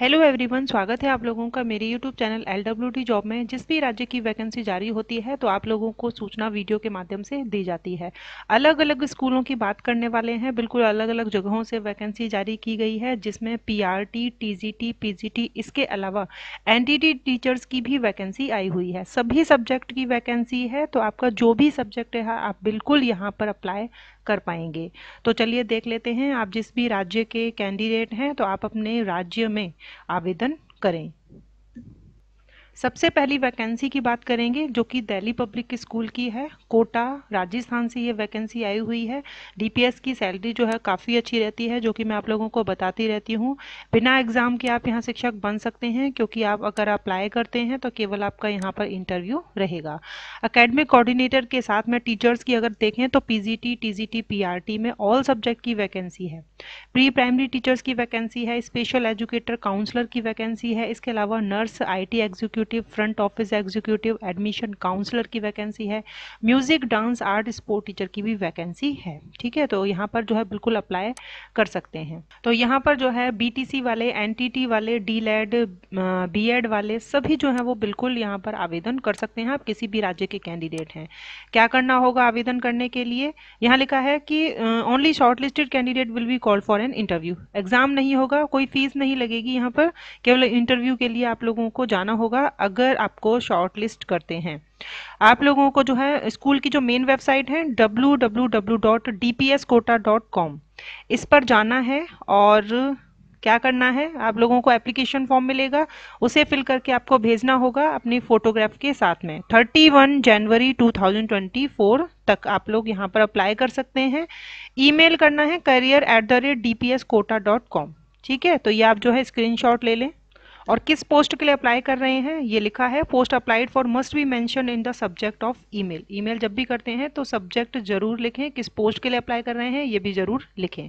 hello everyone स्वागत है आप लोगों का मेरे YouTube channel L W D job में जिस भी राज्य की वैकेंसी जारी होती है तो आप लोगों को सूचना वीडियो के माध्यम से दी जाती है अलग अलग स्कूलों की बात करने वाले हैं बिल्कुल अलग अलग जगहों से वैकेंसी जारी की गई है जिसमें पीआरटी टीजीटी पीजीटी इसके अलावा टी टीचर्स की भी वैकेंसी आई हुई है सभी सब्जेक्ट की वैकेंसी है तो आपका जो भी सब्जेक्ट है आप बिल्कुल यहाँ पर अप्लाई कर पाएंगे तो चलिए देख लेते हैं आप जिस भी राज्य के कैंडिडेट हैं तो आप अपने राज्य में आवेदन करें सबसे पहली वैकेंसी की बात करेंगे जो कि दिल्ली पब्लिक स्कूल की है कोटा राजस्थान से ये वैकेंसी आई हुई है डीपीएस की सैलरी जो है काफ़ी अच्छी रहती है जो कि मैं आप लोगों को बताती रहती हूँ बिना एग्ज़ाम के आप यहाँ शिक्षक बन सकते हैं क्योंकि आप अगर अप्लाई करते हैं तो केवल आपका यहाँ पर इंटरव्यू रहेगा अकेडमिक कोऑर्डिनेटर के साथ में टीचर्स की अगर देखें तो पी टीजीटी पीआरटी में ऑल सब्जेक्ट की वैकेंसी है प्री प्राइमरी टीचर्स की वैकेंसी है स्पेशल एजुकेटर काउंसलर की वैकेंसी है इसके अलावा nurse I T executive front office executive admission counsellor की वैकेंसी है music dance art sport teacher की भी वैकेंसी है ठीक है तो यहाँ पर जो है बिल्कुल अप्लाई कर सकते हैं तो यहाँ पर जो है बी वाले एन वाले डी लेड बीएड वाले सभी जो है वो बिल्कुल यहाँ पर आवेदन कर सकते हैं आप किसी भी राज्य के कैंडिडेट हैं क्या करना होगा आवेदन करने के लिए यहाँ लिखा है कि only short listed candidate will be call for an interview exam नहीं होगा कोई फीस नहीं लगेगी यहाँ पर केवल इंटरव्यू के लिए आप लोगों को जाना होगा अगर आपको शॉर्ट लिस्ट करते हैं आप लोगों को जो है स्कूल की जो मेन वेबसाइट है www.dpskota.com इस पर जाना है और क्या करना है आप लोगों को एप्लीकेशन फॉर्म मिलेगा उसे फिल करके आपको भेजना होगा अपनी फोटोग्राफ के साथ में 31 जनवरी 2024 तक आप लोग यहाँ पर अप्लाई कर सकते हैं ईमेल करना है career at the rate D ठीक है तो ये आप जो है स्क्रीनशॉट ले लें और किस पोस्ट के लिए अप्लाई कर रहे हैं ये लिखा है post applied for must be mention in the subject of email email जब भी करते हैं तो सब्जेक्ट जरूर लिखें किस पोस्ट के लिए अप्लाई कर रहे हैं ये भी जरूर लिखें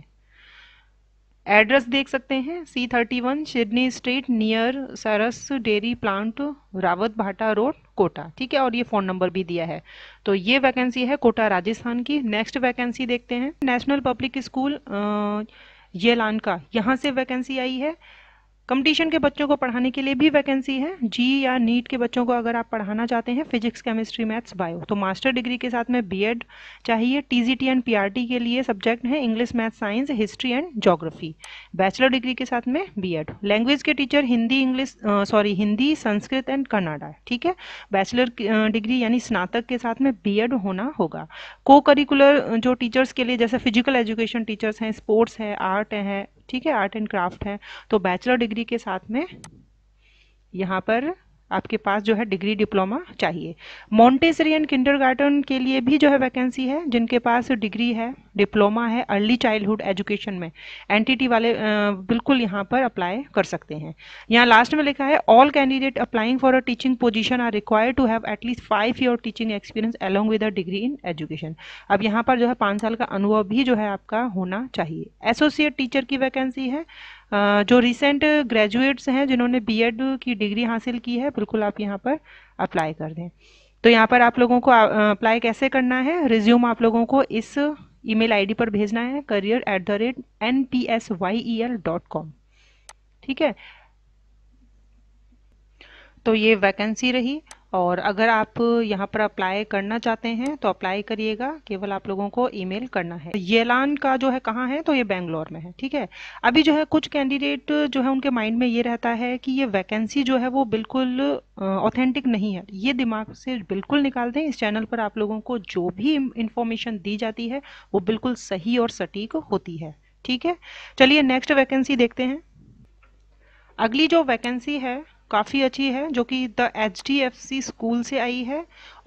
एड्रेस देख सकते हैं C thirty one Sydney street near Saras dairy plant Rawatbhata road Kota ठीक है और ये फ़ोन नंबर भी दिया है तो ये वैकेंसी है कोटा राजस्थान की नेक्स्ट वैकेंसी देखते हैं नेशनल पब्लिक स्कूल ये का यहाँ से वैकेंसी आई है कंपटीशन के बच्चों को पढ़ाने के लिए भी वैकेंसी है जी या नीट के बच्चों को अगर आप पढ़ाना चाहते हैं फिजिक्स केमिस्ट्री मैथ्स बायो तो मास्टर डिग्री के साथ में बीएड चाहिए टीजीटी एंड पीआरटी के लिए सब्जेक्ट है English math science history and geography bachelor degree के साथ में बी लैंग्वेज के teacher Hindi English sorry Hindi Sanskrit and Kannada ठीक है बैचलर डिग्री यानी स्नातक के साथ में बी होना होगा को करिकुलर जो टीचर्स के लिए जैसे फिजिकल एजुकेशन टीचर्स हैं स्पोर्ट्स है आर्ट है ठीक है आर्ट एंड क्राफ्ट है तो बैचलर डिग्री के साथ में यहाँ पर आपके पास जो है डिग्री डिप्लोमा चाहिए मॉन्टेसरियन किंडरगार्टन के लिए भी जो है वैकेंसी है जिनके पास डिग्री है डिप्लोमा है अर्ली चाइल्डहुड एजुकेशन में एनटीटी वाले बिल्कुल यहाँ पर अप्लाई कर सकते हैं यहाँ लास्ट में लिखा है all candidate applying for a teaching position are require to have at least five year teaching experience along with a degree in education अब यहाँ पर जो है पाँच साल का अनुभव भी जो है आपका होना चाहिए एसोसिएट टीचर की वैकेंसी है जो रिसेंट ग्रेजुएट्स हैं जिन्होंने बी की डिग्री हासिल की है बिल्कुल आप यहाँ पर अप्लाई कर दें तो यहाँ पर आप लोगों को अप्लाई कैसे करना है रिज्यूम आप लोगों को इस ईमेल आईडी पर भेजना है career at the rate N P S Y E L dot com ठीक है तो ये वैकेंसी रही और अगर आप यहाँ पर अप्लाई करना चाहते हैं तो अप्लाई करिएगा केवल आप लोगों को ईमेल करना है येलान का जो है कहाँ है तो ये बेंगलोर में है ठीक है अभी जो है कुछ कैंडिडेट जो है उनके माइंड में ये रहता है कि ये वैकेंसी जो है वो बिल्कुल ऑथेंटिक नहीं है ये दिमाग से बिल्कुल निकाल दें इस चैनल पर आप लोगों को जो भी इंफॉर्मेशन दी जाती है वो बिल्कुल सही और सटीक होती है ठीक है चलिए नेक्स्ट वैकेंसी देखते हैं अगली जो वैकेंसी है काफ़ी अच्छी है जो कि the H D F C school से आई है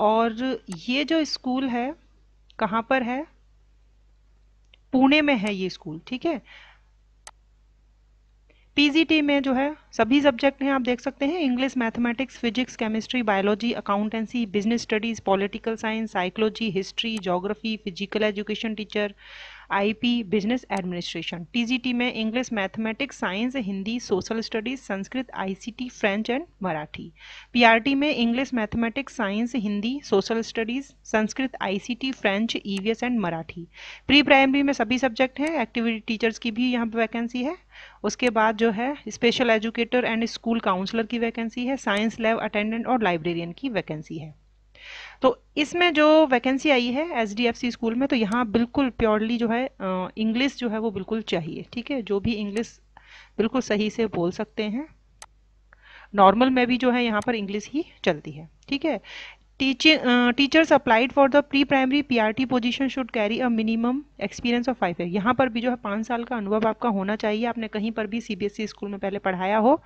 और ये जो स्कूल है कहाँ पर है पुणे में है ये स्कूल ठीक है पीजीटी में जो है सभी सब्जेक्ट हैं आप देख सकते हैं English mathematics physics chemistry biology accountancy business studies political science psychology history geography physical education teacher IP business administration TGT में English mathematics science Hindi social studies Sanskrit ICT French and Marathi PRT में English mathematics science Hindi social studies Sanskrit ICT French EVS e and Marathi pre primary में सभी subject हैं activity teachers की भी यहाँ पर vacancy है उसके बाद जो है special educator and school counsellor की वैकेंसी है साइंस लैब अटेंडेंट और लाइब्रेरियन की वैकेंसी है तो इसमें जो वैकेंसी आई है एच स्कूल में तो यहाँ बिल्कुल प्योरली जो है इंग्लिश जो है वो बिल्कुल चाहिए ठीक है जो भी इंग्लिश बिल्कुल सही से बोल सकते हैं नॉर्मल में भी जो है यहाँ पर इंग्लिश ही चलती है ठीक है teaching teachers applied for the pre primary PRT position should carry a minimum experience of five year यहाँ पर भी जो है पाँच साल का अनुभव आपका होना चाहिए आपने कहीं पर भी सीबीएसई स्कूल e में पहले पढ़ाया हो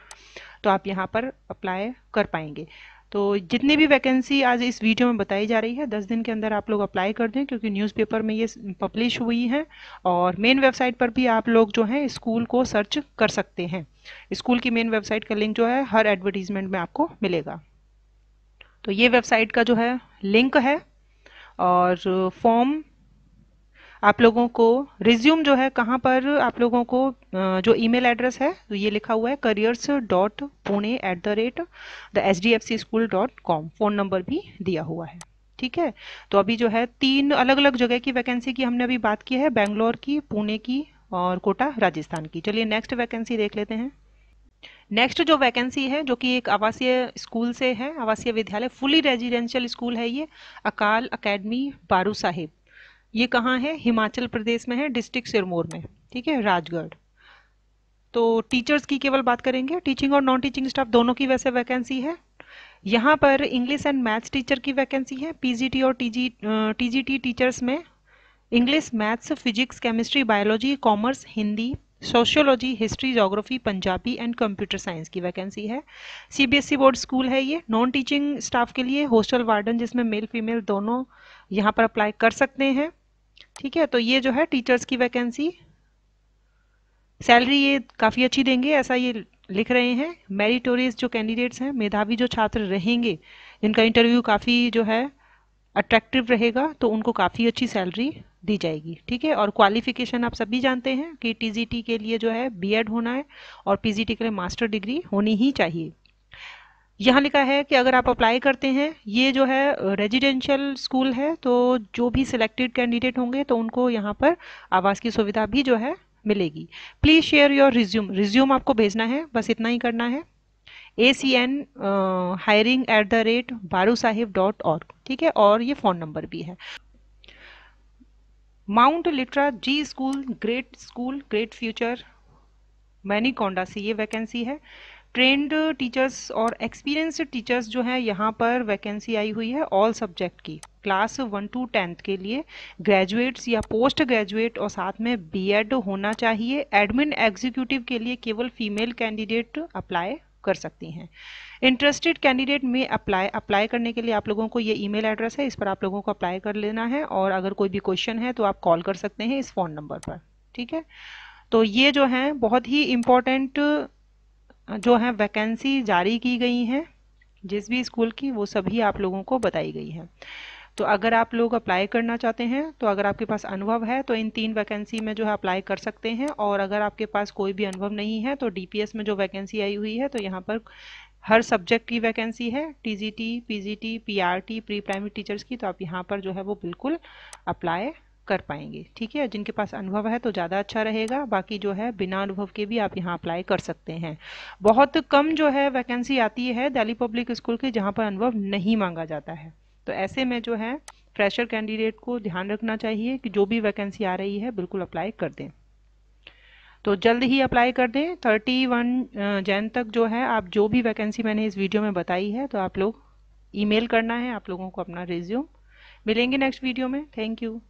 तो आप यहाँ पर अप्लाई कर पाएंगे तो जितनी भी वैकेंसी आज इस वीडियो में बताई जा रही है दस दिन के अंदर आप लोग अप्लाई कर दें क्योंकि न्यूज़पेपर में ये पब्लिश हुई है और मेन वेबसाइट पर भी आप लोग जो है स्कूल को सर्च कर सकते हैं स्कूल की मेन वेबसाइट का लिंक जो है हर एडवर्टीजमेंट में आपको मिलेगा तो ये वेबसाइट का जो है लिंक है और फॉर्म आप लोगों को रिज्यूम जो है कहाँ पर आप लोगों को जो ईमेल एड्रेस है तो ये लिखा हुआ है careers dot Pune at the rate the H D F C school dot com phone number भी दिया हुआ है ठीक है तो अभी जो है तीन अलग अलग जगह की वैकेंसी की हमने अभी बात की है बैंगलोर की पुणे की और कोटा राजस्थान की चलिए नेक्स्ट वैकेंसी देख लेते हैं नेक्स्ट जो वैकेंसी है जो कि एक आवासीय स्कूल से है आवासीय विद्यालय फुली रेजिडेंशियल स्कूल है ये अकाल अकेडमी बारू साहिब ये कहाँ है हिमाचल प्रदेश में है डिस्ट्रिक्ट सिरमौर में ठीक है राजगढ़ तो टीचर्स की केवल बात करेंगे टीचिंग और नॉन टीचिंग स्टाफ दोनों की वैसे वैकेंसी है यहाँ पर इंग्लिश एंड मैथ्स टीचर की वैकेंसी है पीजीटी और टीजी टी टीचर्स में English maths physics chemistry biology commerce Hindi sociology history geography Punjabi and computer science की वैकेंसी है सीबीएसई बोर्ड स्कूल है ये नॉन टीचिंग स्टाफ के लिए हॉस्टल वार्डन जिसमें मेल फीमेल दोनों यहाँ पर अप्लाई कर सकते हैं ठीक है तो ये जो है टीचर्स की वैकेंसी सैलरी ये काफ़ी अच्छी देंगे ऐसा ये लिख रहे हैं मेरिटोरियस जो कैंडिडेट्स हैं मेधावी जो छात्र रहेंगे जिनका इंटरव्यू काफ़ी जो है अट्रैक्टिव रहेगा तो उनको काफ़ी अच्छी सैलरी दी जाएगी ठीक है और क्वालिफिकेशन आप सभी जानते हैं कि टीजीटी के लिए जो है बीएड होना है और पीजीटी के लिए मास्टर डिग्री होनी ही चाहिए यहाँ लिखा है कि अगर आप अप्लाई करते हैं ये जो है रेजिडेंशियल स्कूल है तो जो भी सिलेक्टेड कैंडिडेट होंगे तो उनको यहाँ पर आवास की सुविधा भी जो है मिलेगी please share your resume resume आपको भेजना है बस इतना ही करना है A C N hiring at the rate Baru Sahib dot org ठीक है और ये फ़ोन नंबर भी है mount Litera Zee school great school great future Manikonda से ये वैकेंसी है ट्रेंड टीचर्स और एक्सपीरियंसड टीचर्स जो हैं यहाँ पर वैकेंसी आई हुई है ऑल सब्जेक्ट की क्लास वन टू टेंथ के लिए ग्रेजुएट्स या पोस्ट ग्रेजुएट और साथ में बीएड होना चाहिए एडमिन एग्जीक्यूटिव के लिए केवल फीमेल कैंडिडेट अप्लाई कर सकती हैं इंटरेस्टेड कैंडिडेट में अप्लाई अप्लाई करने के लिए आप लोगों को ये ईमेल एड्रेस है इस पर आप लोगों को अप्लाई कर लेना है और अगर कोई भी क्वेश्चन है तो आप कॉल कर सकते हैं इस फ़ोन नंबर पर ठीक है तो ये जो हैं बहुत ही इम्पोर्टेंट जो है वैकेंसी जारी की गई हैं जिस भी स्कूल की वो सभी आप लोगों को बताई गई है तो अगर आप लोग अप्लाई करना चाहते हैं तो अगर आपके पास अनुभव है तो इन तीन वैकेंसी में जो है अप्लाई कर सकते हैं और अगर आपके पास कोई भी अनुभव नहीं है तो डी में जो वैकेंसी आई हुई है तो यहाँ पर हर सब्जेक्ट की वैकेंसी है T G T P pre primary teachers की तो आप यहाँ पर जो है वो बिल्कुल अप्लाई कर पाएंगे ठीक है जिनके पास अनुभव है तो ज़्यादा अच्छा रहेगा बाकी जो है बिना अनुभव के भी आप यहाँ अप्लाई कर सकते हैं बहुत कम जो है वैकेंसी आती है दिल्ली पब्लिक स्कूल की जहाँ पर अनुभव नहीं मांगा जाता है तो ऐसे में जो है फ्रेशर कैंडिडेट को ध्यान रखना चाहिए कि जो भी वैकेंसी आ रही है बिल्कुल अप्लाई कर दें तो जल्द ही अप्लाई कर दें थर्टी वन जैन तक जो है आप जो भी वैकेंसी मैंने इस वीडियो में बताई है तो आप लोग ईमेल करना है आप लोगों को अपना रिज्यूम मिलेंगे नेक्स्ट वीडियो में थैंक यू